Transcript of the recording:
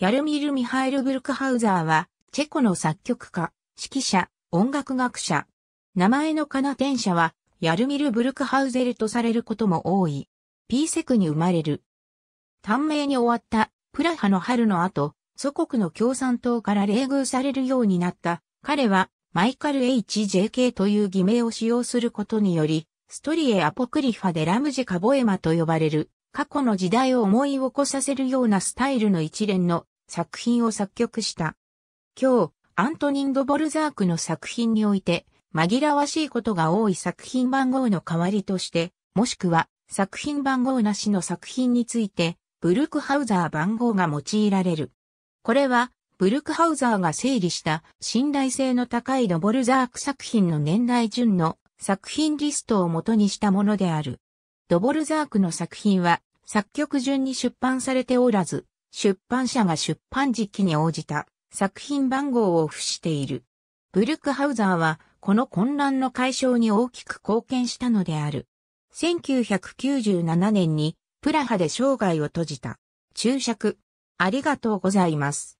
ヤルミル・ミハイル・ブルクハウザーは、チェコの作曲家、指揮者、音楽学者。名前のカナテン社は、ヤルミル・ブルクハウゼルとされることも多い。ピーセクに生まれる。短命に終わったプラハの春の後、祖国の共産党から冷遇されるようになった。彼は、マイカル・ H.J.K. という偽名を使用することにより、ストリエ・アポクリファでラムジ・カボエマと呼ばれる、過去の時代を思い起こさせるようなスタイルの一連の作品を作曲した。今日、アントニン・ド・ボルザークの作品において、紛らわしいことが多い作品番号の代わりとして、もしくは作品番号なしの作品について、ブルクハウザー番号が用いられる。これは、ブルクハウザーが整理した信頼性の高いドボルザーク作品の年代順の作品リストを元にしたものである。ドボルザークの作品は作曲順に出版されておらず、出版社が出版時期に応じた作品番号を付している。ブルックハウザーはこの混乱の解消に大きく貢献したのである。1997年にプラハで生涯を閉じた。注釈。ありがとうございます。